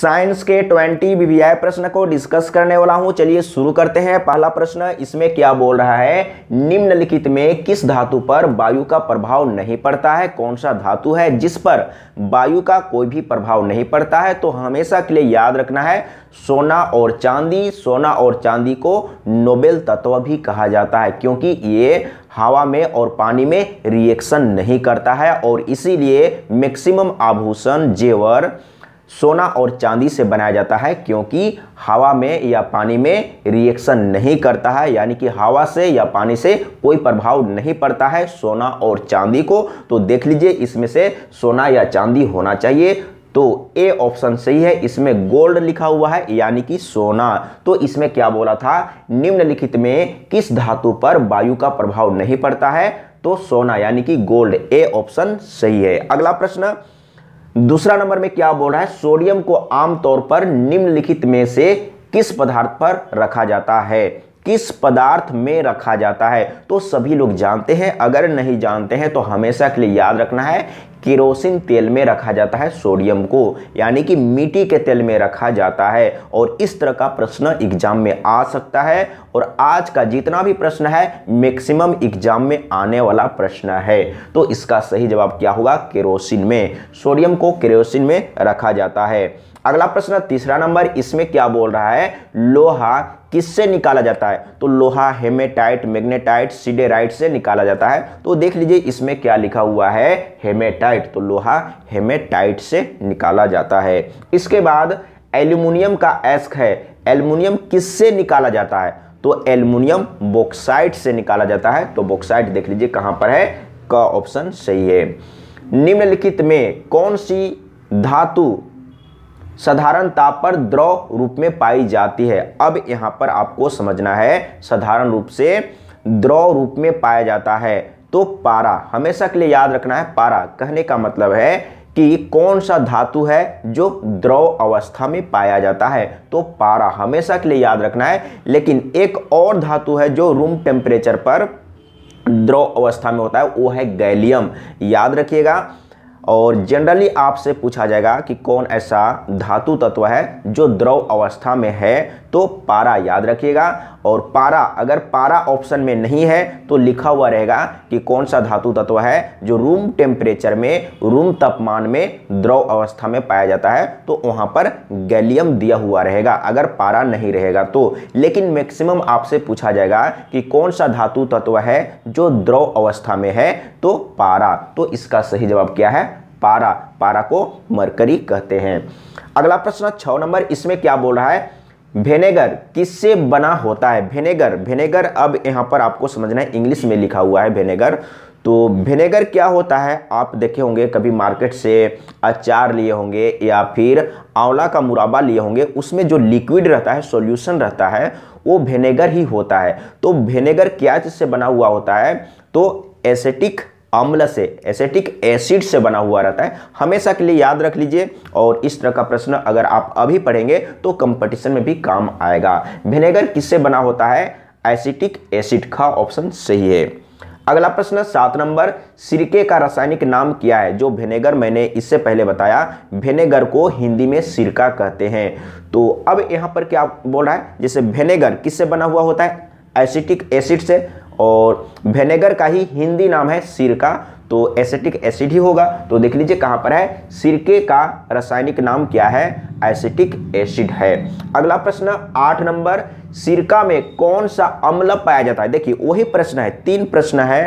science के 20 BBI प्रश्न को डिस्कस करने वाला हूं चलिए शुरू करते हैं पहला प्रश्न इसमें क्या बोल रहा है निम्नलिखित में किस धातु पर वायु का प्रभाव नहीं पड़ता है कौन सा धातु है जिस पर वायु का कोई भी प्रभाव नहीं पड़ता है तो हमेशा के लिए याद रखना है सोना और चांदी सोना और चांदी को नोबेल तत्व भी कहा जाता है क्योंकि ये हवा में और पानी में रिएक्शन नहीं करता है और इसीलिए मैक्सिमम आभूषण जेवर सोना और चांदी से बनाया जाता है क्योंकि हवा में या पानी में रिएक्शन नहीं करता है यानी कि हवा से या पानी से कोई प्रभाव नहीं पड़ता है सोना और चांदी को तो देख लीजिए इसमें से सोना या चांदी होना चाहिए तो ए ऑप्शन सही है इसमें गोल्ड लिखा हुआ है यानी कि सोना तो इसमें क्या बोला था निम्नलिखित में किस धातु पर वायु का प्रभाव नहीं पड़ता है तो सोना यानी कि गोल्ड ए ऑप्शन सही है अगला प्रश्न दूसरा नंबर में क्या बोल रहा है सोडियम को आमतौर पर निम्नलिखित में से किस पदार्थ पर रखा जाता है किस पदार्थ में रखा जाता है तो सभी लोग जानते हैं अगर नहीं जानते हैं तो हमेशा के लिए याद रखना है केरोसिन तेल में रखा जाता है सोडियम को यानी कि मिट्टी के तेल में रखा जाता है और इस तरह का प्रश्न एग्जाम में आ सकता है और आज का जितना भी प्रश्न है मैक्सिमम एग्जाम में आने वाला प्रश्न है तो इसका सही जवाब क्या होगा केरोसिन में सोडियम को केरोसिन में रखा जाता है अगला प्रश्न तीसरा नंबर इसमें क्या बोल रहा है लोहा किससे निकाला जाता है तो लोहा हेमेटाइट मैग्नेटाइट सीडेराइट से निकाला जाता है तो देख लीजिए इसमें क्या लिखा हुआ है हेमेटाइट तो लोहा हेमेटाइट से निकाला जाता है इसके बाद एल्यूमिनियम का एस्क है एल्यूमिनियम किससे निकाला जाता है तो एल्यूमिनियम बॉक्साइट से निकाला जाता है तो बॉक्साइट देख लीजिए कहां पर है का ऑप्शन सही है निम्नलिखित में कौन सी धातु साधारण ताप पर द्रव रूप में पाई जाती है अब यहाँ पर आपको समझना है साधारण रूप से द्रव रूप में पाया जाता है तो पारा हमेशा के लिए याद रखना है पारा कहने का मतलब है कि कौन सा धातु है जो द्रव अवस्था में पाया जाता है तो पारा हमेशा के लिए याद रखना है लेकिन एक और धातु है जो रूम टेम्परेचर पर द्रव अवस्था में होता है वो है गैलियम याद रखिएगा और जनरली आपसे पूछा जाएगा कि कौन ऐसा धातु तत्व है जो द्रव अवस्था में है तो पारा याद रखिएगा और पारा अगर पारा ऑप्शन में नहीं है तो लिखा हुआ रहेगा कि कौन सा धातु तत्व है जो रूम टेम्परेचर में रूम तापमान में द्रव अवस्था में पाया जाता है तो वहां पर गैलियम दिया हुआ रहेगा अगर पारा नहीं रहेगा तो लेकिन मैक्सिमम आपसे पूछा जाएगा कि कौन सा धातु तत्व है जो द्रव अवस्था में है तो पारा तो इसका सही जवाब क्या है पारा पारा को मरकरी कहते हैं अगला प्रश्न छ नंबर इसमें क्या बोल रहा है भेनेगर किससे बना होता है भेनेगर भेनेगर अब यहाँ पर आपको समझना है इंग्लिश में लिखा हुआ है वेनेगर तो भेनेगर क्या होता है आप देखे होंगे कभी मार्केट से अचार लिए होंगे या फिर आंवला का मुराबा लिए होंगे उसमें जो लिक्विड रहता है सॉल्यूशन रहता है वो भेनेगर ही होता है तो भेनेगर क्या चीज़ से बना हुआ होता है तो एसेटिक अम्ल से एसेटिक एसिड से बना हुआ रहता है हमेशा के लिए याद रख लीजिए और इस तरह का प्रश्न अगर आप अभी पढ़ेंगे तो कंपटीशन में भी काम आएगा विनेगर किससे बना होता है एसिटिक एसिड का ऑप्शन सही है अगला प्रश्न सात नंबर सिरके का रासायनिक नाम क्या है जो भेनेगर मैंने इससे पहले बताया भेनेगर को हिंदी में सिरका कहते हैं तो अब यहाँ पर क्या बोल रहा है जैसे भेनेगर किससे बना हुआ होता है एसिटिक एसिड से और वेनेगर का ही हिंदी नाम है सिरका तो एसिटिक एसिड ही होगा तो देख लीजिए कहां पर है सिरके का रासायनिक नाम क्या है एसिटिक एसिड है अगला प्रश्न आठ नंबर सिरका में कौन सा अम्ल पाया जाता है देखिए वही प्रश्न है तीन प्रश्न है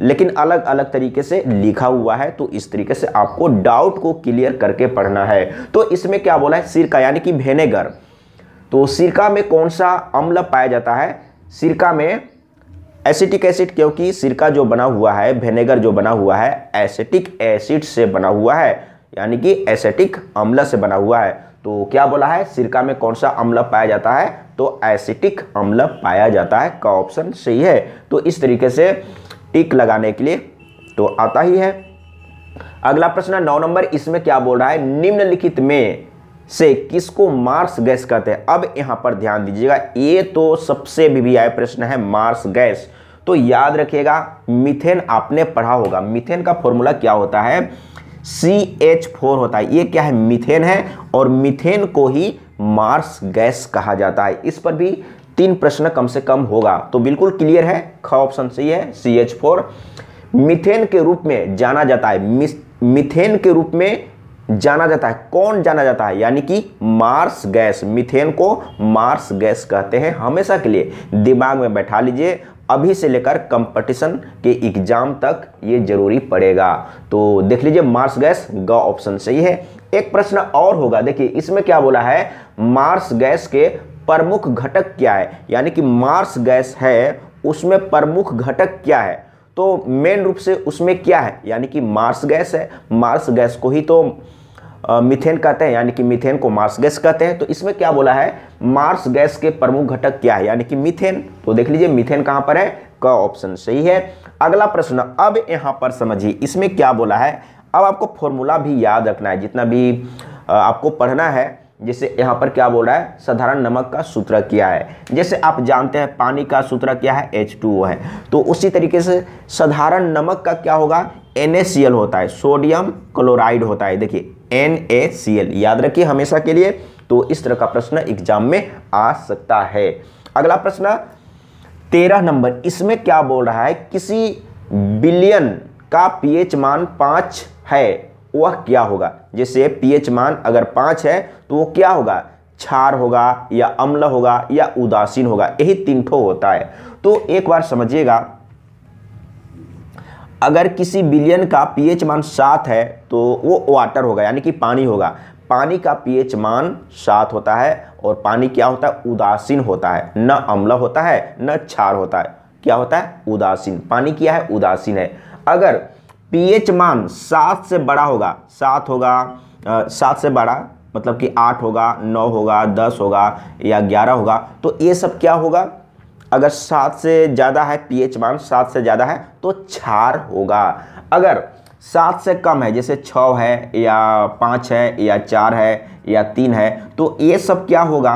लेकिन अलग अलग तरीके से लिखा हुआ है तो इस तरीके से आपको डाउट को क्लियर करके पढ़ना है तो इसमें क्या बोला है सिरका यानी कि भेनेगर तो सिरका में कौन सा अम्ल पाया जाता है सिरका में एसिटिक एसिड क्योंकि सिरका जो बना हुआ है वेनेगर जो बना हुआ है एसिटिक एसिड से बना हुआ है यानी कि एसिटिक अम्ल से बना हुआ है तो क्या बोला है सिरका में कौन सा अम्ल पाया जाता है तो एसिटिक अम्ल पाया जाता है का ऑप्शन सही है तो इस तरीके से टिक लगाने के लिए तो आता ही है अगला प्रश्न नौ नंबर इसमें क्या बोल रहा है निम्नलिखित में से किसको मार्स गैस कहते हैं अब यहां पर ध्यान दीजिएगा ये तो सबसे वीवीआई प्रश्न है मार्स गैस तो याद रखिएगा मिथेन आपने पढ़ा होगा मिथेन का फॉर्मूला क्या होता है सी एच फोर होता है ये क्या है मिथेन है और मिथेन को ही मार्स गैस कहा जाता है इस पर भी तीन प्रश्न कम से कम होगा तो बिल्कुल क्लियर है ख ऑप्शन सही है सी एच फोर मिथेन के रूप में जाना जाता है मिथेन के रूप में जाना जाता है कौन जाना जाता है यानी कि मार्स गैस मिथेन को मार्स गैस कहते हैं हमेशा के लिए दिमाग में बैठा लीजिए अभी से लेकर कंपटीशन के एग्जाम तक ये जरूरी पड़ेगा तो देख लीजिए मार्स गैस ग ऑप्शन सही है एक प्रश्न और होगा देखिए इसमें क्या बोला है मार्स गैस के प्रमुख घटक क्या है यानी कि मार्स गैस है उसमें प्रमुख घटक क्या है तो मेन रूप से उसमें क्या है यानी कि मार्स गैस है मार्स गैस को ही तो मिथेन कहते हैं यानी कि मिथेन को मार्स गैस कहते हैं तो इसमें क्या बोला है मार्स गैस के प्रमुख घटक क्या है यानी कि मिथेन तो देख लीजिए मिथेन कहाँ पर है क ऑप्शन सही है अगला प्रश्न अब यहाँ पर समझिए इसमें क्या बोला है अब आपको फॉर्मूला भी याद रखना है जितना भी आपको पढ़ना है जैसे यहाँ पर क्या बोल रहा है साधारण नमक का सूत्र क्या है जैसे आप जानते हैं पानी का सूत्र क्या है एच है तो उसी तरीके से साधारण नमक का क्या होगा NaCl होता है सोडियम क्लोराइड होता है देखिए NaCl याद रखिए हमेशा के लिए तो इस तरह का प्रश्न एग्जाम में आ सकता है अगला प्रश्न तेरह नंबर इसमें क्या बोल रहा है किसी बिलियन का पीएच मान पाँच है वह क्या होगा जैसे पीएच मान अगर पाँच है तो वो क्या होगा क्षार होगा या अम्ल होगा या उदासीन होगा यही तीन ठो होता है तो एक बार समझिएगा अगर किसी बिलियन का पीएच मान सात है तो वो वाटर होगा यानी कि पानी होगा पानी का पीएच मान सात होता है और पानी क्या होता है उदासीन होता है न अम्ल होता है न क्षार होता है क्या होता है उदासीन पानी क्या है उदासीन है अगर पीएच मान सात से बड़ा होगा सात होगा सात से बड़ा मतलब कि आठ होगा नौ होगा दस होगा या ग्यारह होगा तो ये सब क्या होगा अगर सात से ज़्यादा है पीएच मान सात से ज़्यादा है तो छार होगा अगर सात से कम है जैसे छ है या पाँच है या चार है या तीन है तो ये सब क्या होगा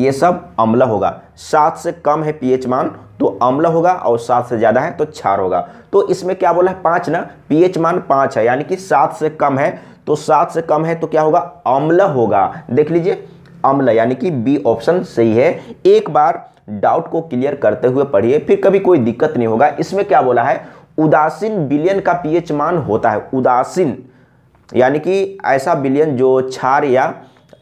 ये सब अम्ल होगा सात से कम है पीएच मान तो अम्ल होगा और सात से ज़्यादा है तो क्षार होगा तो इसमें क्या बोला है पांच ना पीएच मान पांच है यानी कि सात से कम है तो सात से कम है तो क्या होगा अम्ल होगा देख लीजिए अम्ल यानी कि बी ऑप्शन सही है एक बार डाउट को क्लियर करते हुए पढ़िए फिर कभी कोई दिक्कत नहीं होगा इसमें क्या बोला है उदासीन बिलियन का पीएच मान होता है उदासीन यानी कि ऐसा बिलियन जो क्षार या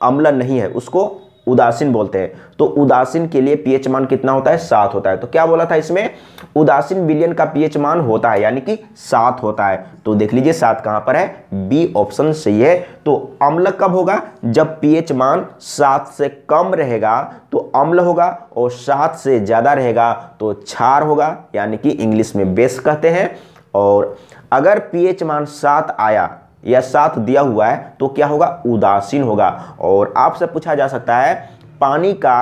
अम्ल नहीं है उसको उदासीन बोलते हैं तो उदासीन के लिए पीएच मान कितना होता है सात होता है तो क्या बोला था इसमें उदासीन बिलियन का पीएच मान होता है यानी कि सात होता है तो देख लीजिए सात कहां पर है बी ऑप्शन सही है तो अम्ल कब होगा जब पीएच मान सात से कम रहेगा तो अम्ल होगा और सात से ज़्यादा रहेगा तो छार होगा यानी कि इंग्लिश में बेस कहते हैं और अगर पीएच मान सात आया या साथ दिया हुआ है तो क्या होगा उदासीन होगा और आपसे पूछा जा सकता है पानी का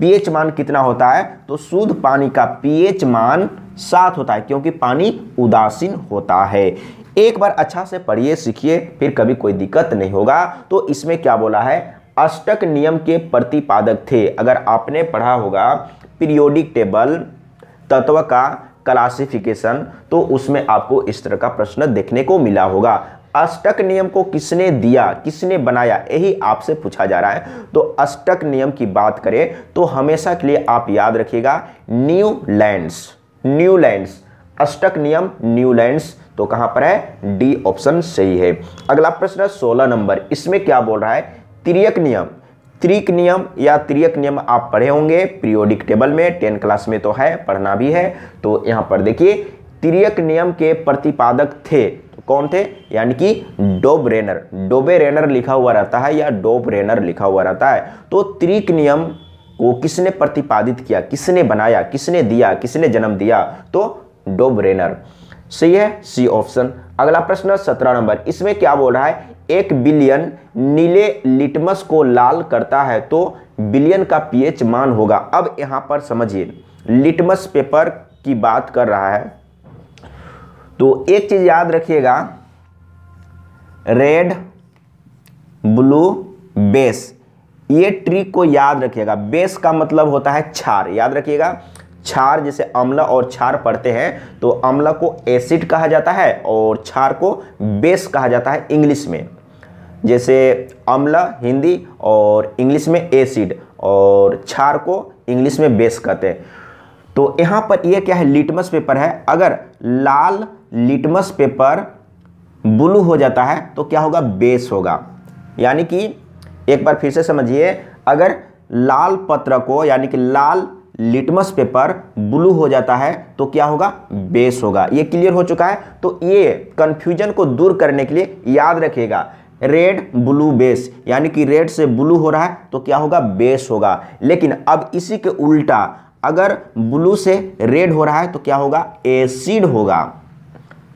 पीएच मान कितना होता है तो शुद्ध पानी का पीएच मान सात होता है क्योंकि पानी उदासीन होता है एक बार अच्छा से पढ़िए सीखिए फिर कभी कोई दिक्कत नहीं होगा तो इसमें क्या बोला है अष्टक नियम के प्रतिपादक थे अगर आपने पढ़ा होगा पीरियोडिक टेबल तत्व का क्लासिफिकेशन तो उसमें आपको इस तरह का प्रश्न देखने को मिला होगा अष्टक नियम को किसने दिया किसने बनाया यही आपसे पूछा जा रहा है तो अष्टक नियम की बात करें तो हमेशा के लिए आप याद रखिएगा न्यू न्यूलैंड्स अष्टक नियम न्यूलैंड्स तो कहां पर है डी ऑप्शन सही है अगला प्रश्न है सोलह नंबर इसमें क्या बोल रहा है त्रियक नियम त्रिक नियम या त्रियक नियम आप पढ़े होंगे पीरियोडिक टेबल में टेन क्लास में तो है पढ़ना भी है तो यहां पर देखिए त्रियक नियम के प्रतिपादक थे कौन थे यानी कि डोबरेनर डोबेरेनर लिखा हुआ रहता है या डोबरेनर लिखा हुआ रहता है तो त्रिक नियम को किसने प्रतिपादित किया किसने बनाया किसने दिया किसने जन्म दिया तो डोबरेनर सही है सी ऑप्शन अगला प्रश्न सत्रह नंबर इसमें क्या बोल रहा है एक बिलियन नीले लिटमस को लाल करता है तो बिलियन का पीएच मान होगा अब यहां पर समझिए लिटमस पेपर की बात कर रहा है तो एक चीज़ याद रखिएगा रेड ब्लू बेस ये ट्रिक को याद रखिएगा बेस का मतलब होता है छार याद रखिएगा छार जैसे अम्ल और छार पढ़ते हैं तो अम्ल को एसिड कहा जाता है और छार को बेस कहा जाता है इंग्लिश में जैसे अम्ल हिंदी और इंग्लिश में एसिड और छार को इंग्लिश में बेस कहते हैं तो यहाँ पर ये क्या है लिटमस पेपर है अगर लाल लिटमस पेपर ब्लू हो जाता है तो क्या होगा बेस होगा यानी कि एक बार फिर से समझिए अगर लाल पत्र को यानी कि लाल लिटमस पेपर ब्लू हो जाता है तो क्या होगा बेस होगा ये क्लियर हो चुका है तो ये कन्फ्यूजन को दूर करने के लिए याद रखिएगा रेड ब्लू बेस यानी कि रेड से ब्लू हो रहा है तो क्या होगा बेस होगा लेकिन अब इसी के उल्टा अगर ब्लू से रेड हो रहा है तो क्या होगा एसिड होगा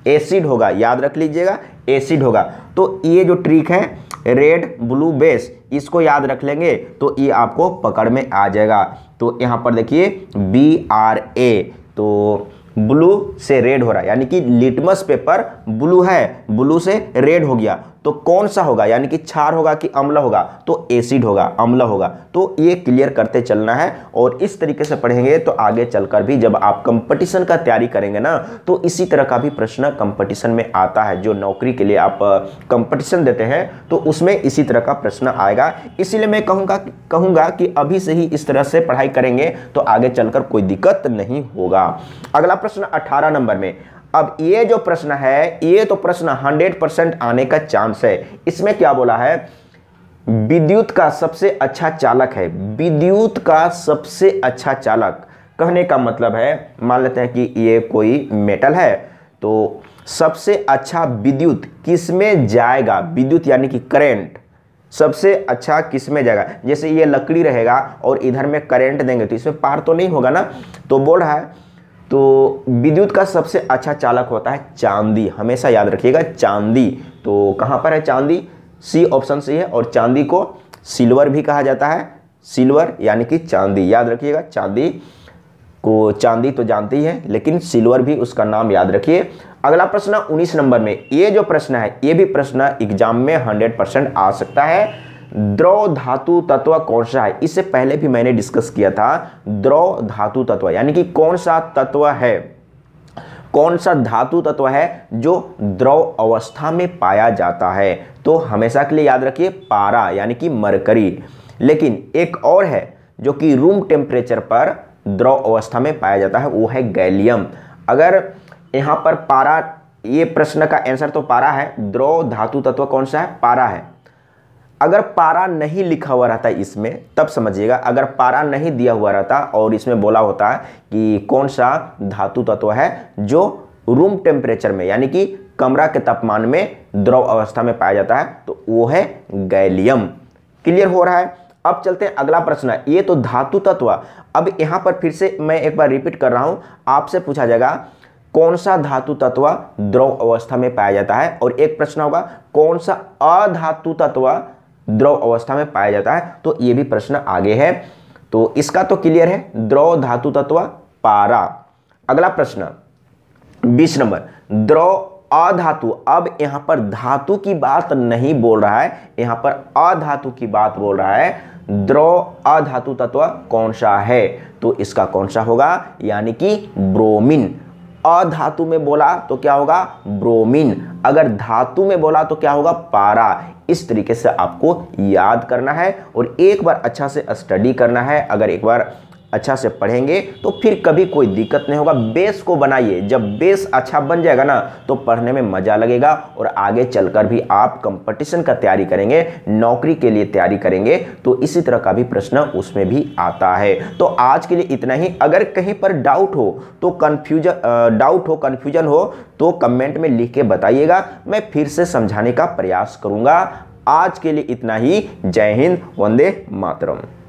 एसिड होगा याद रख लीजिएगा एसिड होगा तो ये जो ट्रिक है रेड ब्लू बेस इसको याद रख लेंगे तो ये आपको पकड़ में आ जाएगा तो यहाँ पर देखिए बी आर ए तो ब्लू से रेड हो रहा है यानी कि लिटमस पेपर ब्लू है ब्लू से रेड हो गया तो कौन सा होगा यानी कि छार होगा कि अम्ल होगा तो एसिड होगा अम्ल होगा तो ये क्लियर करते चलना है और इस तरीके से पढ़ेंगे तो आगे चलकर भी जब आप कंपटीशन का तैयारी करेंगे ना तो इसी तरह का भी प्रश्न कंपटीशन में आता है जो नौकरी के लिए आप कंपटीशन देते हैं तो उसमें इसी तरह का प्रश्न आएगा इसीलिए मैं कहूँगा कहूँगा कि अभी से ही इस तरह से पढ़ाई करेंगे तो आगे चलकर कोई दिक्कत नहीं होगा अगला प्रश्न अठारह नंबर में अब ये जो प्रश्न है ये तो प्रश्न 100 परसेंट आने का चांस है इसमें क्या बोला है विद्युत का सबसे अच्छा चालक है विद्युत का सबसे अच्छा चालक कहने का मतलब है मान लेते हैं कि ये कोई मेटल है तो सबसे अच्छा विद्युत किसमें जाएगा विद्युत यानी कि करेंट सबसे अच्छा किसमें जाएगा जैसे ये लकड़ी रहेगा और इधर में करेंट देंगे तो इसमें पार तो नहीं होगा ना तो बोल रहा है तो विद्युत का सबसे अच्छा चालक होता है चांदी हमेशा याद रखिएगा चांदी तो कहाँ पर है चांदी सी ऑप्शन से है और चांदी को सिल्वर भी कहा जाता है सिल्वर यानी कि चांदी याद रखिएगा चांदी को चांदी तो जानते ही है लेकिन सिल्वर भी उसका नाम याद रखिए अगला प्रश्न 19 नंबर में ये जो प्रश्न है ये भी प्रश्न एग्जाम में 100 परसेंट आ सकता है द्रव धातु तत्व कौन सा है इससे पहले भी मैंने डिस्कस किया था द्रव धातु तत्व यानी कि कौन सा तत्व है कौन सा धातु तत्व है जो द्रव अवस्था में पाया जाता है तो हमेशा के लिए याद रखिए पारा यानी कि मरकरी लेकिन एक और है जो कि रूम टेम्परेचर पर द्रव अवस्था में पाया जाता है वो है गैलियम अगर यहाँ पर पारा ये प्रश्न का आंसर तो पारा है द्रव धातु तत्व कौन सा है पारा है अगर पारा नहीं लिखा हुआ रहता इसमें तब समझिएगा अगर पारा नहीं दिया हुआ रहता और इसमें बोला होता है कि कौन सा धातु तत्व है जो रूम टेम्परेचर में यानी कि कमरा के तापमान में द्रव अवस्था में पाया जाता है तो वो है गैलियम क्लियर हो रहा है अब चलते हैं अगला प्रश्न ये तो धातु तत्व अब यहाँ पर फिर से मैं एक बार रिपीट कर रहा हूँ आपसे पूछा जाएगा कौन सा धातु तत्व द्रव अवस्था में पाया जाता है और एक प्रश्न होगा कौन सा अधातु तत्व द्रव अवस्था में पाया जाता है तो ये भी प्रश्न आगे है तो इसका तो क्लियर है द्रव धातु तत्व पारा अगला प्रश्न बीस नंबर द्रव अधातु अब यहां पर धातु की बात नहीं बोल रहा है यहां पर अधातु की बात बोल रहा है द्रव अधातु तत्व कौन सा है तो इसका कौन सा होगा यानी कि ब्रोमिन अधातु में बोला तो क्या होगा ब्रोमीन अगर धातु में बोला तो क्या होगा पारा इस तरीके से आपको याद करना है और एक बार अच्छा से स्टडी करना है अगर एक बार अच्छा से पढ़ेंगे तो फिर कभी कोई दिक्कत नहीं होगा बेस को बनाइए जब बेस अच्छा बन जाएगा ना तो पढ़ने में मज़ा लगेगा और आगे चलकर भी आप कंपटीशन का तैयारी करेंगे नौकरी के लिए तैयारी करेंगे तो इसी तरह का भी प्रश्न उसमें भी आता है तो आज के लिए इतना ही अगर कहीं पर डाउट हो तो कन्फ्यूजन डाउट हो कन्फ्यूजन हो तो कमेंट में लिख के बताइएगा मैं फिर से समझाने का प्रयास करूँगा आज के लिए इतना ही जय हिंद वंदे मातरम